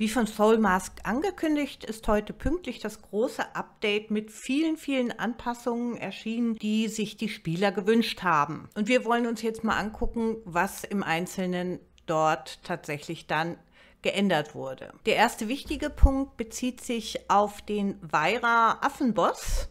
Wie von Soul Mask angekündigt, ist heute pünktlich das große Update mit vielen, vielen Anpassungen erschienen, die sich die Spieler gewünscht haben. Und wir wollen uns jetzt mal angucken, was im Einzelnen dort tatsächlich dann geändert wurde. Der erste wichtige Punkt bezieht sich auf den Weira Affenboss.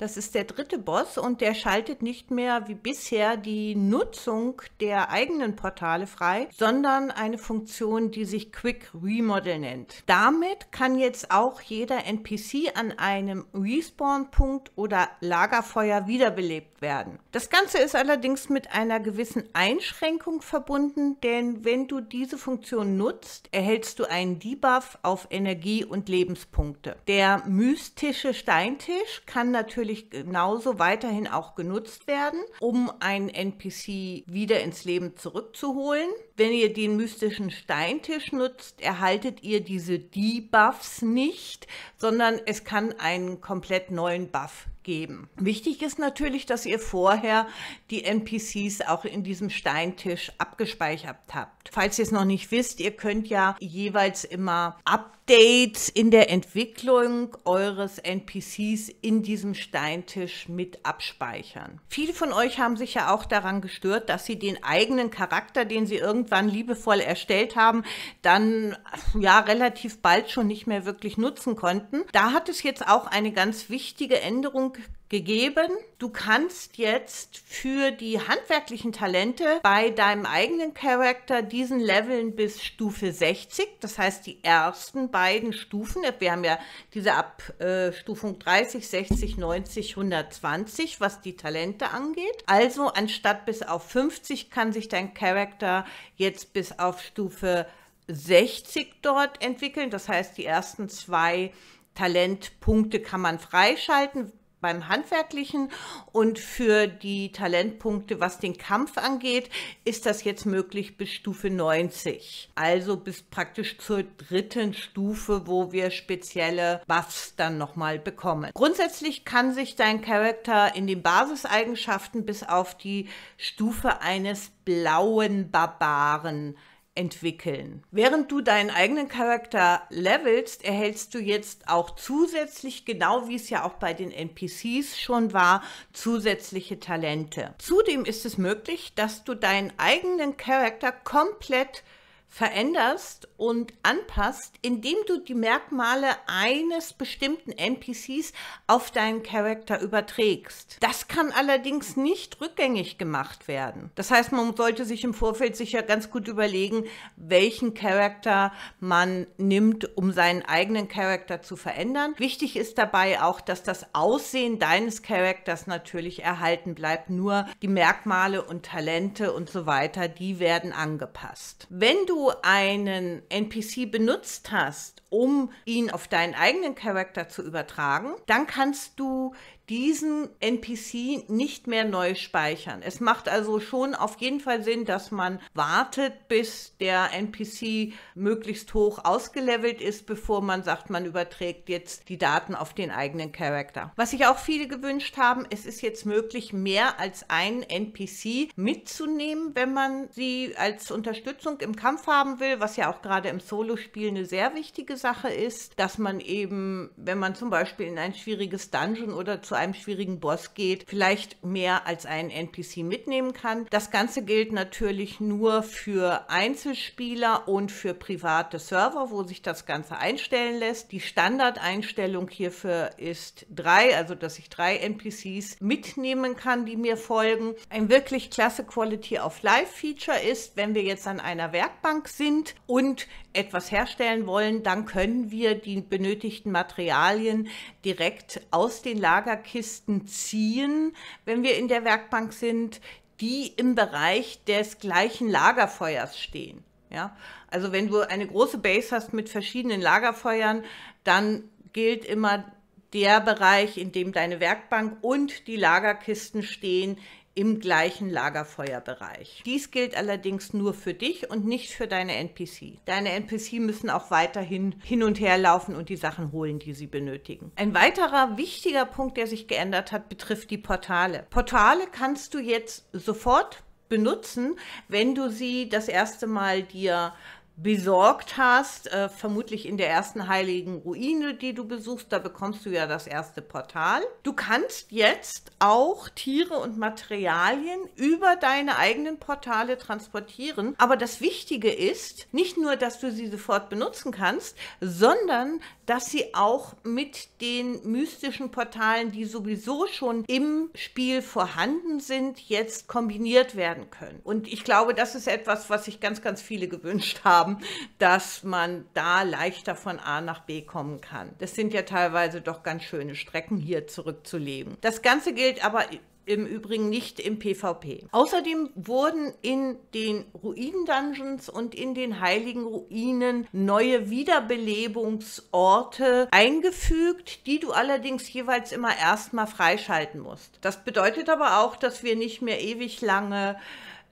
Das ist der dritte Boss und der schaltet nicht mehr wie bisher die Nutzung der eigenen Portale frei, sondern eine Funktion, die sich Quick Remodel nennt. Damit kann jetzt auch jeder NPC an einem Respawn-Punkt oder Lagerfeuer wiederbelebt werden. Das Ganze ist allerdings mit einer gewissen Einschränkung verbunden, denn wenn du diese Funktion nutzt, erhältst du einen Debuff auf Energie und Lebenspunkte. Der mystische Steintisch kann natürlich natürlich genauso weiterhin auch genutzt werden, um einen NPC wieder ins Leben zurückzuholen wenn ihr den mystischen Steintisch nutzt, erhaltet ihr diese Debuffs nicht, sondern es kann einen komplett neuen Buff geben. Wichtig ist natürlich, dass ihr vorher die NPCs auch in diesem Steintisch abgespeichert habt. Falls ihr es noch nicht wisst, ihr könnt ja jeweils immer Updates in der Entwicklung eures NPCs in diesem Steintisch mit abspeichern. Viele von euch haben sich ja auch daran gestört, dass sie den eigenen Charakter, den sie irgendwie irgendwann liebevoll erstellt haben, dann ja relativ bald schon nicht mehr wirklich nutzen konnten. Da hat es jetzt auch eine ganz wichtige Änderung gegeben. Du kannst jetzt für die handwerklichen Talente bei deinem eigenen Charakter diesen leveln bis Stufe 60. Das heißt, die ersten beiden Stufen, wir haben ja diese Abstufung 30, 60, 90, 120, was die Talente angeht. Also anstatt bis auf 50 kann sich dein Charakter jetzt bis auf Stufe 60 dort entwickeln. Das heißt, die ersten zwei Talentpunkte kann man freischalten, beim Handwerklichen und für die Talentpunkte, was den Kampf angeht, ist das jetzt möglich bis Stufe 90. Also bis praktisch zur dritten Stufe, wo wir spezielle Buffs dann nochmal bekommen. Grundsätzlich kann sich dein Charakter in den Basiseigenschaften bis auf die Stufe eines blauen Barbaren entwickeln. Während du deinen eigenen Charakter levelst, erhältst du jetzt auch zusätzlich, genau wie es ja auch bei den NPCs schon war, zusätzliche Talente. Zudem ist es möglich, dass du deinen eigenen Charakter komplett veränderst und anpasst, indem du die Merkmale eines bestimmten NPCs auf deinen Charakter überträgst. Das kann allerdings nicht rückgängig gemacht werden. Das heißt, man sollte sich im Vorfeld sicher ganz gut überlegen, welchen Charakter man nimmt, um seinen eigenen Charakter zu verändern. Wichtig ist dabei auch, dass das Aussehen deines Charakters natürlich erhalten bleibt. Nur die Merkmale und Talente und so weiter, die werden angepasst. Wenn du du einen NPC benutzt hast, um ihn auf deinen eigenen Charakter zu übertragen, dann kannst du diesen NPC nicht mehr neu speichern. Es macht also schon auf jeden Fall Sinn, dass man wartet, bis der NPC möglichst hoch ausgelevelt ist, bevor man sagt, man überträgt jetzt die Daten auf den eigenen Charakter. Was sich auch viele gewünscht haben, es ist jetzt möglich, mehr als einen NPC mitzunehmen, wenn man sie als Unterstützung im Kampf haben will, was ja auch gerade im Solo-Spiel eine sehr wichtige Sache ist, dass man eben, wenn man zum Beispiel in ein schwieriges Dungeon oder zu einem schwierigen Boss geht, vielleicht mehr als einen NPC mitnehmen kann. Das Ganze gilt natürlich nur für Einzelspieler und für private Server, wo sich das Ganze einstellen lässt. Die Standardeinstellung hierfür ist drei, also dass ich drei NPCs mitnehmen kann, die mir folgen. Ein wirklich klasse Quality of Life Feature ist, wenn wir jetzt an einer Werkbank sind und etwas herstellen wollen, dann können wir die benötigten Materialien direkt aus den Lagerkästen Kisten ziehen, wenn wir in der Werkbank sind, die im Bereich des gleichen Lagerfeuers stehen. Ja? Also wenn du eine große Base hast mit verschiedenen Lagerfeuern, dann gilt immer der Bereich, in dem deine Werkbank und die Lagerkisten stehen, im gleichen Lagerfeuerbereich. Dies gilt allerdings nur für dich und nicht für deine NPC. Deine NPC müssen auch weiterhin hin und her laufen und die Sachen holen, die sie benötigen. Ein weiterer wichtiger Punkt, der sich geändert hat, betrifft die Portale. Portale kannst du jetzt sofort benutzen, wenn du sie das erste Mal dir besorgt hast, äh, vermutlich in der ersten heiligen Ruine, die du besuchst, da bekommst du ja das erste Portal. Du kannst jetzt auch Tiere und Materialien über deine eigenen Portale transportieren, aber das Wichtige ist nicht nur, dass du sie sofort benutzen kannst, sondern dass sie auch mit den mystischen Portalen, die sowieso schon im Spiel vorhanden sind, jetzt kombiniert werden können. Und ich glaube, das ist etwas, was sich ganz, ganz viele gewünscht haben haben, dass man da leichter von A nach B kommen kann. Das sind ja teilweise doch ganz schöne Strecken hier zurückzulegen. Das Ganze gilt aber im Übrigen nicht im PvP. Außerdem wurden in den Ruinen-Dungeons und in den heiligen Ruinen neue Wiederbelebungsorte eingefügt, die du allerdings jeweils immer erstmal freischalten musst. Das bedeutet aber auch, dass wir nicht mehr ewig lange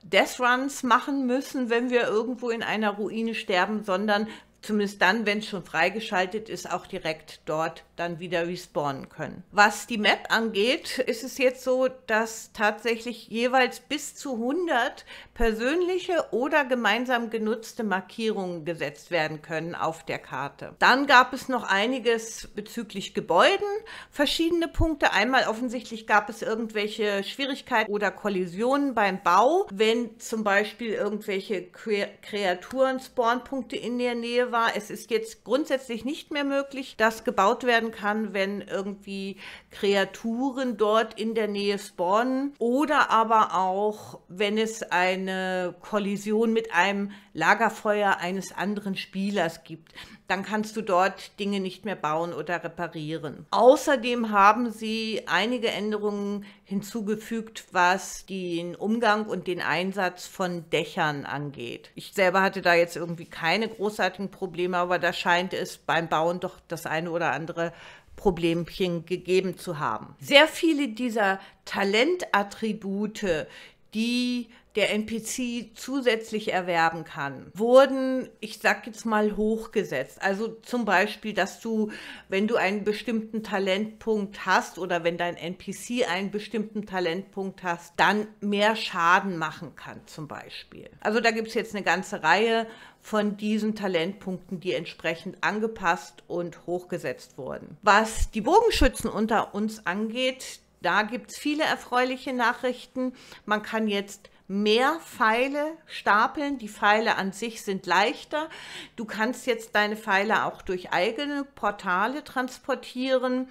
Death Runs machen müssen, wenn wir irgendwo in einer Ruine sterben, sondern zumindest dann, wenn es schon freigeschaltet ist, auch direkt dort dann wieder respawnen können. Was die Map angeht, ist es jetzt so, dass tatsächlich jeweils bis zu 100 persönliche oder gemeinsam genutzte Markierungen gesetzt werden können auf der Karte. Dann gab es noch einiges bezüglich Gebäuden, verschiedene Punkte. Einmal offensichtlich gab es irgendwelche Schwierigkeiten oder Kollisionen beim Bau, wenn zum Beispiel irgendwelche Kreaturen Spawnpunkte in der Nähe war. Es ist jetzt grundsätzlich nicht mehr möglich, dass gebaut werden kann, wenn irgendwie Kreaturen dort in der Nähe spawnen oder aber auch, wenn es eine Kollision mit einem Lagerfeuer eines anderen Spielers gibt dann kannst du dort Dinge nicht mehr bauen oder reparieren. Außerdem haben sie einige Änderungen hinzugefügt, was den Umgang und den Einsatz von Dächern angeht. Ich selber hatte da jetzt irgendwie keine großartigen Probleme, aber da scheint es beim Bauen doch das eine oder andere Problemchen gegeben zu haben. Sehr viele dieser Talentattribute, die der NPC zusätzlich erwerben kann, wurden, ich sag jetzt mal, hochgesetzt. Also zum Beispiel, dass du, wenn du einen bestimmten Talentpunkt hast oder wenn dein NPC einen bestimmten Talentpunkt hast, dann mehr Schaden machen kann, zum Beispiel. Also da gibt es jetzt eine ganze Reihe von diesen Talentpunkten, die entsprechend angepasst und hochgesetzt wurden. Was die Bogenschützen unter uns angeht, da gibt es viele erfreuliche Nachrichten. Man kann jetzt mehr Pfeile stapeln. Die Pfeile an sich sind leichter. Du kannst jetzt deine Pfeile auch durch eigene Portale transportieren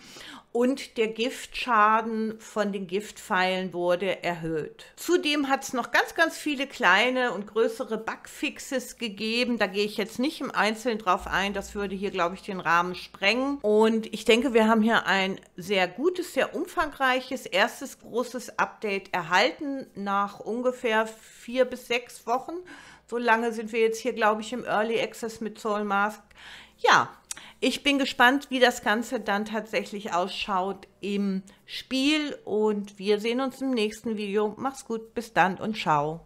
und der Giftschaden von den Giftpfeilen wurde erhöht. Zudem hat es noch ganz, ganz viele kleine und größere Bugfixes gegeben. Da gehe ich jetzt nicht im Einzelnen drauf ein. Das würde hier, glaube ich, den Rahmen sprengen. Und ich denke, wir haben hier ein sehr gutes, sehr umfangreiches erstes großes Update erhalten nach ungefähr ungefähr vier bis sechs Wochen. So lange sind wir jetzt hier, glaube ich, im Early Access mit Soul Mask. Ja, ich bin gespannt, wie das Ganze dann tatsächlich ausschaut im Spiel und wir sehen uns im nächsten Video. Mach's gut, bis dann und ciao.